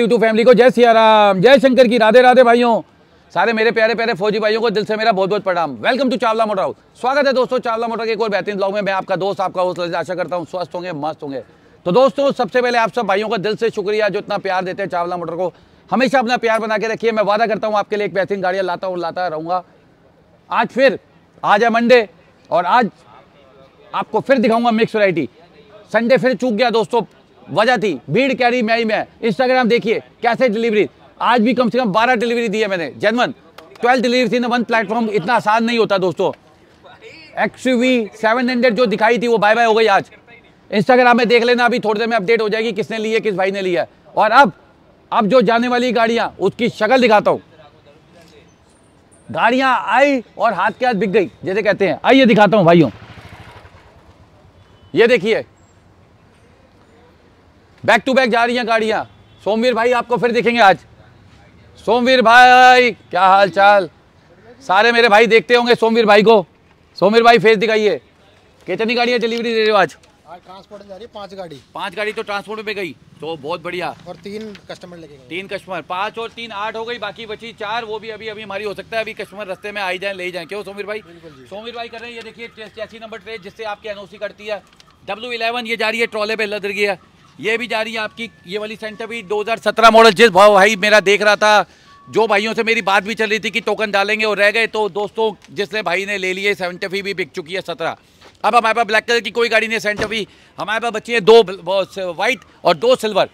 YouTube family को जय सिया राम जय शंकर की राधे राधे भाइयों सारे मेरे प्यारे प्यारे फौजी भाइयों को दिल से मेरा बहुत बहुत प्रणाम welcome to Chawla motor house स्वागत है दोस्तों चावला मोटर के एक और बेहतरीन ब्लॉग में मैं आपका दोस्त आपका हौसला आशा करता हूँ स्वस्थ होंगे मस्त होंगे तो दोस्तों सबसे पहले आप सब भाइयों का दिल से शुक्रिया जो इतना प्यार देते हैं चावला मोटर को हमेशा अपना प्यार बना के रखिए मैं वादा करता हूँ आपके लिए एक बेहतरीन गाड़ियाँ लाता हूँ लाता रहूँगा आज फिर आज है मंडे और आज आपको फिर दिखाऊंगा मिक्स वरायटी संडे फिर चूक गया दोस्तों वजह थी भीड़ कैरी मैरी में इंस्टाग्राम देखिए कैसे डिलीवरी आज भी कम से कम बारह डिलीवरी दी है मैंने जनवन ट्वेल्व डिलीवरी थी ना वन प्लेटफॉर्म इतना आसान नहीं होता दोस्तों एक्स वी सेवन हंड्रेड जो दिखाई थी वो बाय बाय हो गई आज इंस्टाग्राम में देख लेना अभी थोड़ी देर में अपडेट हो जाएगी किसने ली है किस भाई ने लिया है और अब अब जो जाने वाली गाड़ियाँ उसकी शक्ल दिखाता हूँ गाड़ियाँ आई और हाथ के हाथ बिक गई जैसे कहते हैं आइए दिखाता हूँ भाइयों ये देखिए बैक टू बैक जा रही हैं गाड़ियाँ सोमवीर भाई आपको फिर देखेंगे आज सोमवीर भाई क्या हाल चाल सारे मेरे भाई देखते होंगे सोमवीर भाई को सोमवीर भाई फेस दिखाइए कितनी गाड़ियाँ डिलीवरी दे रहे हो आज ट्रांसपोर्ट जा रही है पांच गाड़ी पांच गाड़ी तो ट्रांसपोर्ट पे गई तो बहुत बढ़िया और तीन कस्टमर लगे तीन कस्टमर पांच और तीन आठ हो गई बाकी बची चार वो भी अभी अभी हमारी हो सकता है अभी कस्टमर रस्ते में आई जाए ले जाए क्यों सोमिर भाई सोमिर भाई कर रहे हैं ये देखिए नंबर ट्रेन जिससे आपकी एनओसी करती है डब्ल्यू ये जा रही है ट्रॉले पे लदर गया है ये भी जा रही है आपकी ये वाली सेंटर भी 2017 मॉडल जिस भाव भाई मेरा देख रहा था जो भाइयों से मेरी बात भी चल रही थी कि टोकन डालेंगे और रह गए तो दोस्तों जिसने भाई ने ले लिए सेंटफी भी बिक चुकी है सत्रह अब हमारे पास ब्लैक कलर की कोई गाड़ी नहीं है सेंटफी हमारे पास बच्चे है दो वाइट और दो सिल्वर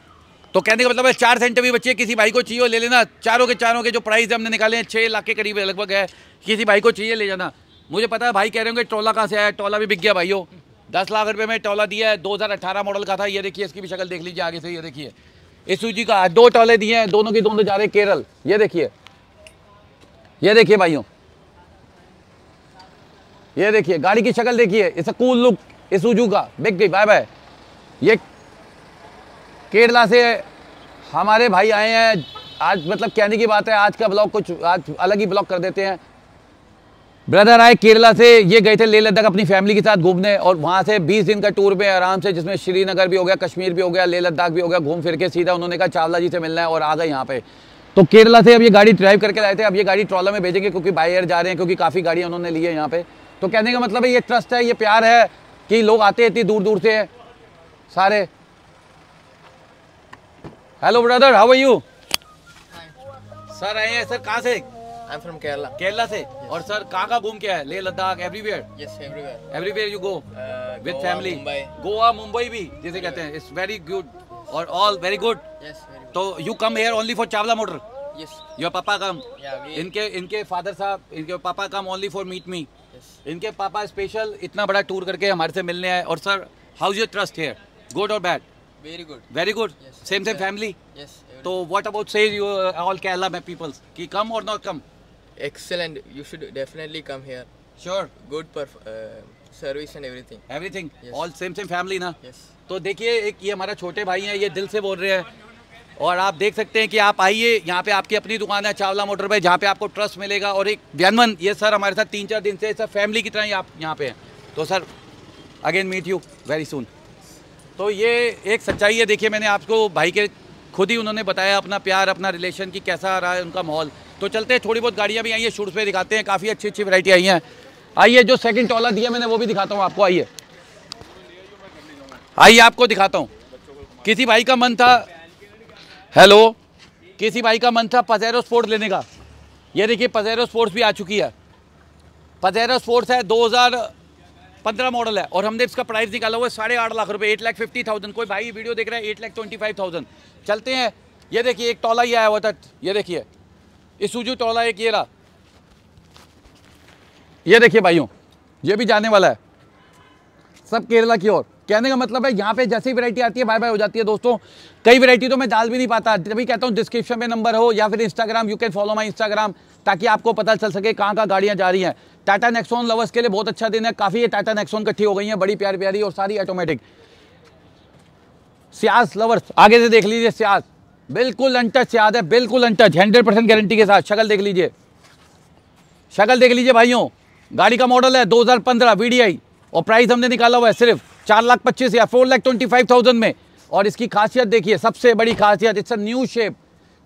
तो कहने का मतलब है चार सेंटर भी बच्चे किसी भाई को चाहिए ले लेना चारों के चारों के जो प्राइस हमने निकाले हैं छः लाख के करीब लगभग है किसी भाई को चाहिए ले जाना मुझे पता है भाई कह रहे होंगे टोला कहाँ से आया टोला भी बिक गया भाई हो दस लाख रुपए में टोला दिया है 2018 मॉडल का था ये देखिए इसकी भी शक्ल देख लीजिए आगे से ये देखिए इसूजी का दो टोले दिए हैं दोनों के दोनों जा रहे केरल ये देखिए ये देखिए भाइयों ये देखिए गाड़ी की शक्ल देखिए इस कूल लुक इसूजू का बिक गई बाय बाय ये केरला से हमारे भाई आए हैं आज मतलब कहने की बात है आज का ब्लॉग कुछ आज अलग ही ब्लॉग कर देते हैं ब्रदर आए केरला से ये गए थे लेह लद्दाख अपनी फैमिली के साथ घूमने और वहाँ से 20 दिन का टूर पे आराम से जिसमें श्रीनगर भी हो गया कश्मीर भी हो गया लेह लद्दाख भी हो गया घूम फिर के सीधा उन्होंने कहा चावला जी से मिलना है और आ गए यहाँ पे तो केरला से अब ये गाड़ी ड्राइव करके लाए थे अब ये गाड़ी ट्रॉला में भेजेंगे क्योंकि बाई एयर जा रहे हैं क्योंकि काफ़ी गाड़ी उन्होंने ली है यहाँ पे तो कहने का मतलब है ये ट्रस्ट है ये प्यार है कि लोग आते इतनी दूर दूर से सारे hello brother how are you sir आए हैं सर कहाँ से I am from Kerala Kerala से और सर कहाँ कहाँ घूम के आए Leh Ladakh everywhere yes everywhere everywhere you go with family Goa Mumbai भी जैसे कहते हैं इट्स वेरी गुड और ऑल वेरी गुड तो you come here only for Chawla motor your papa come इनके इनके फादर साहब इनके पापा come only for meet me इनके पापा स्पेशल इतना बड़ा टूर करके हमारे से मिलने आए और sir how your trust here good और bad very good very good same same family तो व्हाट अबाउट से ऑल केरला में पीपल्स कि कम और not come excellent. You should definitely come here. uh, service and everything everything yes. all same same family na yes. तो देखिए एक ये हमारा छोटे भाई हैं ये दिल से बोल रहे हैं और आप देख सकते हैं कि आप आइए यहाँ पे आपकी अपनी दुकान है चावला मोटर पे जहाँ पे आपको ट्रस्ट मिलेगा और एक व्यनवन ये सर हमारे साथ तीन चार दिन से सर फैमिली की तरह ही आप यहाँ पे हैं तो sir again meet you very soon तो ये एक सच्चाई है देखिए मैंने आपको भाई के खुद ही उन्होंने बताया अपना प्यार अपना रिलेशन कि कैसा आ रहा है उनका माहौल तो चलते हैं थोड़ी बहुत गाड़ियाँ भी आई हैं शूट्स पे दिखाते हैं काफ़ी अच्छी अच्छी वैरायटी आई हैं आइए जो सेकंड टॉला दिया मैंने वो भी दिखाता हूँ आपको आइए आइए आपको दिखाता हूँ किसी भाई का मन था हेलो किसी भाई का मन था पजेरो स्पोर्ट लेने का ये देखिए पजेरो स्पोर्ट्स भी आ चुकी है पजेरो स्पोर्ट्स है 2015 मॉडल है और हमने इसका प्राइस निकाला हुआ है साढ़े आठ लाख रुपए एट लाख फिफ्टी थाउजेंड कोई भाई वीडियो देख रहा है eight lakh twenty five thousand चलते हैं ये देखिए एक टॉला ही आया हुआ था ये देखिए इसूजू टोला एक ये रहा ये देखिए भाइयों ये भी जाने वाला है सब केरला की ओर कहने का मतलब है यहाँ पे जैसी वैरायटी आती है बाय बाय हो जाती है दोस्तों कई वैरायटी तो मैं डाल भी नहीं पाता तभी कहता हूँ डिस्क्रिप्शन में नंबर हो या फिर Instagram you can follow my Instagram ताकि आपको पता चल सके कहाँ कहाँ गाड़ियाँ जा रही हैं टाटा नेक्सोन लवर्स के लिए बहुत अच्छा दिन है काफ़ी ये टाटा नेक्सोन इकट्ठी हो गई हैं बड़ी प्यारी प्यारी और सारी ऑटोमेटिक सियास लवर्स आगे से देख लीजिए सियास बिल्कुल अनटच याद है बिल्कुल अनटच हंड्रेड परसेंट गारंटी के साथ शक्ल देख लीजिए शक्ल देख लीजिए भाइयों गाड़ी का मॉडल है 2015 वीडीआई और प्राइस हमने निकाला हुआ है सिर्फ चार लाख पच्चीस या four lakh twenty five thousand में और इसकी खासियत देखिए सबसे बड़ी खासियत it's a new shape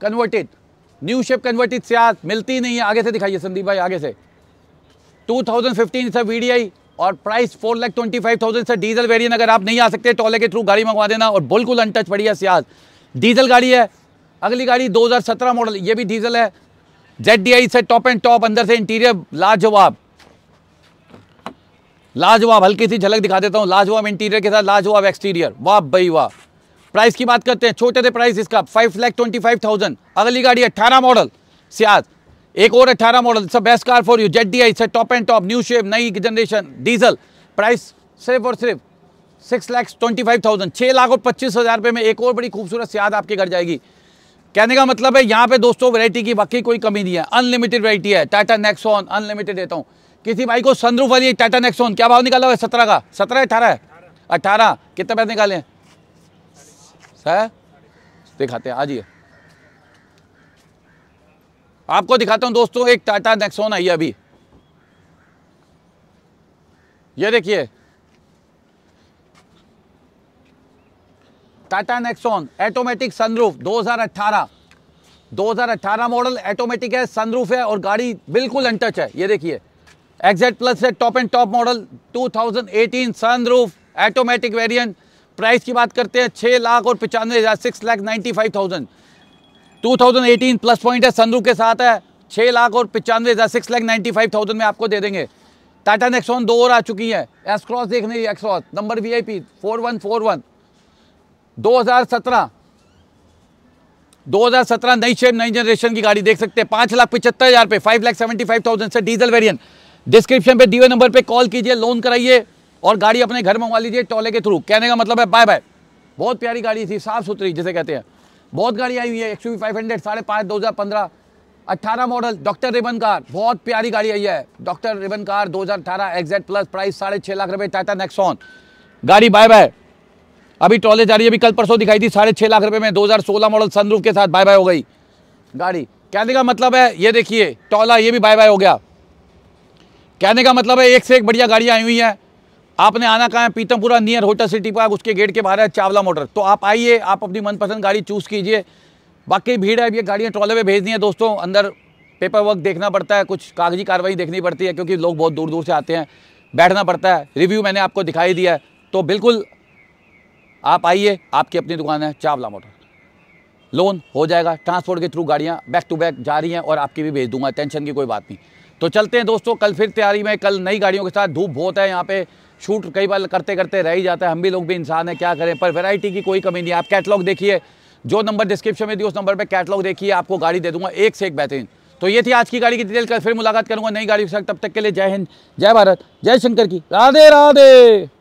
converted new shape converted सियात मिलती नहीं है आगे से दिखाइए संदीप भाई आगे से टू थाउजेंड फिफ्टीन और price four lakh twenty five thousand से डीजल वेरियन अगर आप नहीं आ सकते टोले के थ्रू गाड़ी मंगवा देना और बिल्कुल अनटच बढ़िया सियाज डीजल गाड़ी है अगली गाड़ी 2017 मॉडल ये भी डीजल है जेड डी से टॉप एंड टॉप अंदर से इंटीरियर लाजवाब लाजवाब हल्की सी झलक दिखा देता हूँ लाजवाब इंटीरियर के साथ लाजवाब एक्सटीरियर वाह भाई वाह प्राइस की बात करते हैं छोटे से प्राइस इसका five lakh twenty five thousand अगली गाड़ी अट्ठारह मॉडल सियाज एक और अट्ठारह मॉडल सब best car for you Z D I से top end top new shape नई जनरेशन डीजल प्राइस सिर्फ और सिर्फ six lakhs twenty five thousand छः लाख और पच्चीस हज़ार रुपये में एक और बड़ी खूबसूरत सियाद आपके घर जाएगी कहने का मतलब है यहाँ पे दोस्तों वैरायटी की बाकी कोई कमी नहीं है अनलिमिटेड वैरायटी है टाटा नेक्सोन अनलिमिटेड देता हूँ किसी भाई को सनरूफ वाली टाटा नेक्सोन क्या भाव निकाला हुआ है सत्रह का सत्रह अठारह है अठारह कितने पैसे निकाले हैं सर दिखाते हैं आ जाइए आपको दिखाता हूँ दोस्तों एक टाटा नेक्सोन आई अभी ये देखिए Tata Nexon automatic sunroof 2018 2018 model automatic है सनरूफ है और गाड़ी बिल्कुल अनटच है ये देखिए एग्जेट प्लस है top end top model 2018 sunroof automatic variant price की बात करते हैं छः लाख और पचानवे हज़ार six lakh ninety five thousand two thousand eighteen plus point है सनरूफ के साथ है छह लाख और पचानवे हज़ार six lakh ninety five thousand में आपको दे देंगे टाटा नेक्सॉन दो और आ चुकी है एस क्रॉस देख लीजिए X cross number V I P four one four one 2017 2017 नई शेप नई जनरेशन की गाड़ी देख सकते हैं पांच लाख पिछहत्तर हजार पे five lakh seventy five thousand से डीजल वेरिएंट डिस्क्रिप्शन पे दिए नंबर पे कॉल कीजिए लोन कराइए और गाड़ी अपने घर मंगवा लीजिए टोले के थ्रू कहने का मतलब है बाय बाय बहुत प्यारी गाड़ी थी साफ सुथरी जिसे कहते हैं बहुत गाड़ी आई हुई है एक्स यू फाइव हंड्रेड साढ़े पाँच दो हज़ार पंद्रह अट्ठारह मॉडल डॉक्टर रिबन कार बहुत प्यारी गाड़ी आई है डॉक्टर रिबन कार दो हज़ार अठारह एग्जैक्ट प्लस प्राइस साढ़े छः लाख रुपये टाटा नेक्सॉन गाड़ी बाय बाय अभी ट्रॉले जा रही है अभी कल परसों दिखाई थी साढ़े छः लाख रुपए में 2016 मॉडल सनरूफ के साथ बाय बाय हो गई गाड़ी कहने का मतलब है ये देखिए टॉला ये भी बाय बाय हो गया कहने का मतलब है एक से एक बढ़िया गाड़ियाँ आई हुई हैं आपने आना कहा है Pitampura near hotel city park उसके गेट के बाहर है चावला मोटर तो आप आइए आप अपनी मनपसंद गाड़ी चूज़ कीजिए बाकी भीड़ है ये गाड़ियाँ ट्रॉले पर भेजनी है दोस्तों अंदर पेपर वर्क देखना पड़ता है कुछ कागजी कार्रवाई देखनी पड़ती है क्योंकि लोग बहुत दूर दूर से आते हैं बैठना पड़ता है रिव्यू मैंने आपको दिखाई दिया है तो बिल्कुल आप आइए आपकी अपनी दुकान है चावला मोटर लोन हो जाएगा ट्रांसपोर्ट के थ्रू गाड़ियाँ बैक टू बैक जा रही हैं और आपकी भी भेज दूंगा टेंशन की कोई बात नहीं तो चलते हैं दोस्तों कल फिर तैयारी में कल नई गाड़ियों के साथ धूप बहुत है यहाँ पे शूट कई बार करते करते रह ही जाता है हम भी लोग भी इंसान हैं क्या करें पर वैरायटी की कोई कमी नहीं आप कैटलॉग देखिए जो नंबर डिस्क्रिप्शन में दी उस नंबर पर कैटलॉग देखिए आपको गाड़ी दे दूंगा एक से एक बेहतरीन तो ये थी आज की गाड़ी की डिटेल कल फिर मुलाकात करूंगा नई गाड़ी के साथ तब तक के लिए जय हिंद जय भारत जय शंकर की राधे राधे